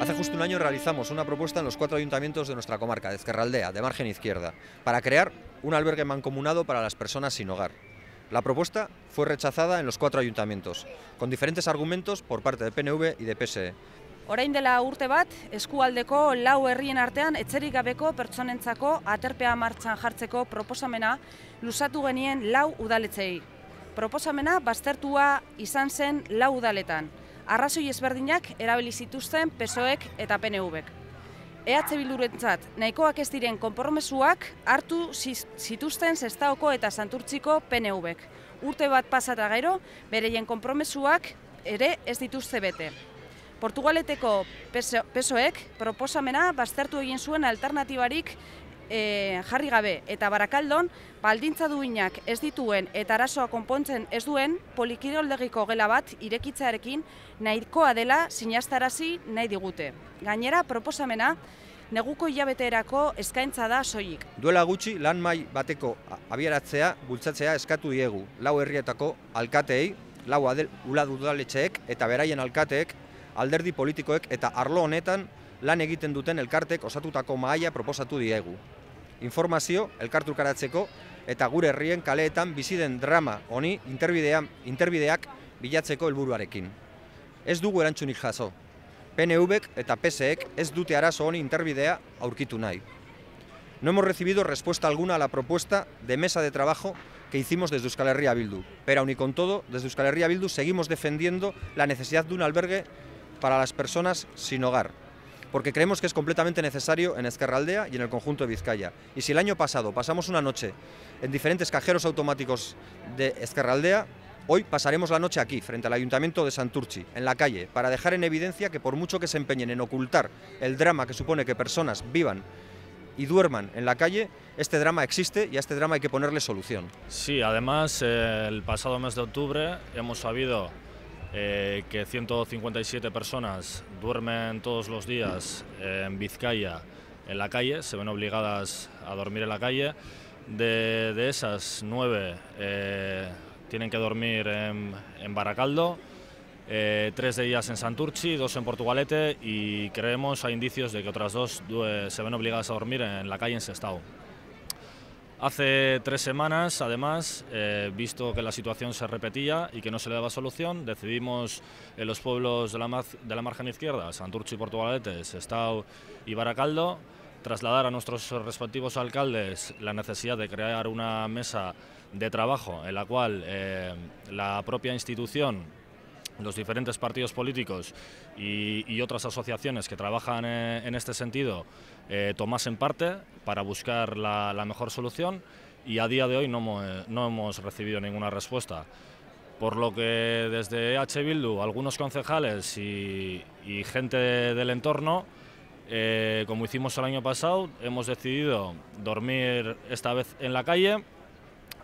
Hace justo un año realizamos una propuesta en los cuatro ayuntamientos de nuestra comarca, de Esquerraldea, de margen izquierda, para crear un albergue mancomunado para las personas sin hogar. La propuesta fue rechazada en los cuatro ayuntamientos, con diferentes argumentos por parte de PNV y de PSE. Orain dela urte bat, eskualdeko lau herrien artean etxerik gabeko pertsonentzako aterpea martxan jartzeko proposamena lusatu genien lau udaletzei. Proposamena baztertua izan zen lau udaletan arrazoi ezberdinak erabili zituzten pesoek eta PNVek. EH bildurentzat nahikoak ez diren konpromesuak hartu zituzten zestaoko eta Santurtziko PNVek. Urte bat pasata gero, bereien konpromesuak ere ez dituzte bete. Portugaleteko pesoek proposamena baztertu egin zuen alternatibarik e, jarri gabe eta barakaldon, baldintza duinak ez dituen eta arazoa konpontzen ez duen polikiroldegiko gela bat irekitzearekin nahikoa dela sinastarazi nahi digute. Gainera, proposamena, neguko hilabeteerako eskaintza da soilik. Duela gutxi lan mai bateko abiaratzea, bultzatzea eskatu diegu lau herrietako alkateei, lau adel, ula dudaletxeek eta beraien alkateek, alderdi politikoek eta arlo honetan lan egiten duten elkartek osatutako mahaia proposatu diegu informazio elkartrukaratzeko eta gure herrien kaleetan bizi den drama honi interbidean interbideak bilatzeko helburuarekin. Ez dugu erantzunik jaso. PNVek eta PSEek ez dute arazo honi interbidea aurkitu nahi. No hemos recibido respuesta alguna a la propuesta de mesa de trabajo que hicimos desde Euskal Herria Bildu. Pero aun y con todo, desde Euskal Herria Bildu seguimos defendiendo la necesidad de un albergue para las personas sin hogar. porque creemos que es completamente necesario en Escarraldea y en el conjunto de Vizcaya. Y si el año pasado pasamos una noche en diferentes cajeros automáticos de Escarraldea Hoy pasaremos la noche aquí, frente al Ayuntamiento de Santurchi, en la calle, para dejar en evidencia que por mucho que se empeñen en ocultar el drama que supone que personas vivan y duerman en la calle, este drama existe y a este drama hay que ponerle solución. Sí, además el pasado mes de octubre hemos sabido eh, que 157 personas duermen todos los días en Vizcaya en la calle, se ven obligadas a dormir en la calle. De, esas, nueve eh, tienen que dormir en, Baracaldo, eh, tres de ellas en Santurchi, dos en Portugalete y creemos hay indicios de que otras dos se ven obligadas a dormir en la calle en Sestao. Hace tres semanas, además, eh, visto que la situación se repetía y que no se le daba solución, decidimos en los pueblos de la, de la margen izquierda, Santurce y Portugaletes, Estado y Baracaldo, trasladar a nuestros respectivos alcaldes la necesidad de crear una mesa de trabajo en la cual eh, la propia institución los diferentes partidos políticos y, otras asociaciones que trabajan eh, en este sentido eh, tomasen parte para buscar la, mejor solución y a día de hoy no, eh, no, hemos recibido ninguna respuesta. Por lo que desde H. Bildu, algunos concejales y, gente del entorno, como hicimos el año pasado, hemos decidido dormir esta vez en la calle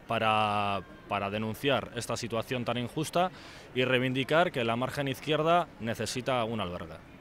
para, para denunciar esta situación tan injusta y reivindicar que la margen izquierda necesita un albergue.